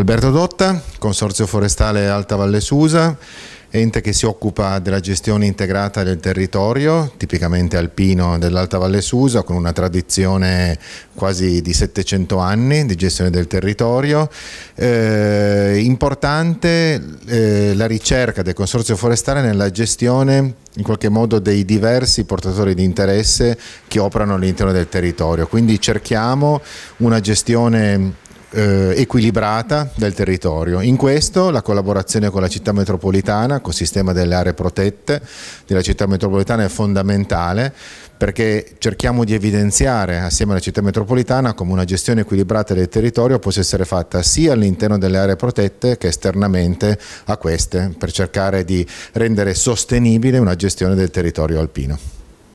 Alberto Dotta, Consorzio Forestale Alta Valle Susa, ente che si occupa della gestione integrata del territorio, tipicamente alpino dell'Alta Valle Susa, con una tradizione quasi di 700 anni di gestione del territorio. Eh, importante eh, la ricerca del Consorzio Forestale nella gestione in qualche modo dei diversi portatori di interesse che operano all'interno del territorio. Quindi cerchiamo una gestione eh, equilibrata del territorio. In questo la collaborazione con la città metropolitana, col sistema delle aree protette della città metropolitana è fondamentale perché cerchiamo di evidenziare assieme alla città metropolitana come una gestione equilibrata del territorio possa essere fatta sia all'interno delle aree protette che esternamente a queste per cercare di rendere sostenibile una gestione del territorio alpino.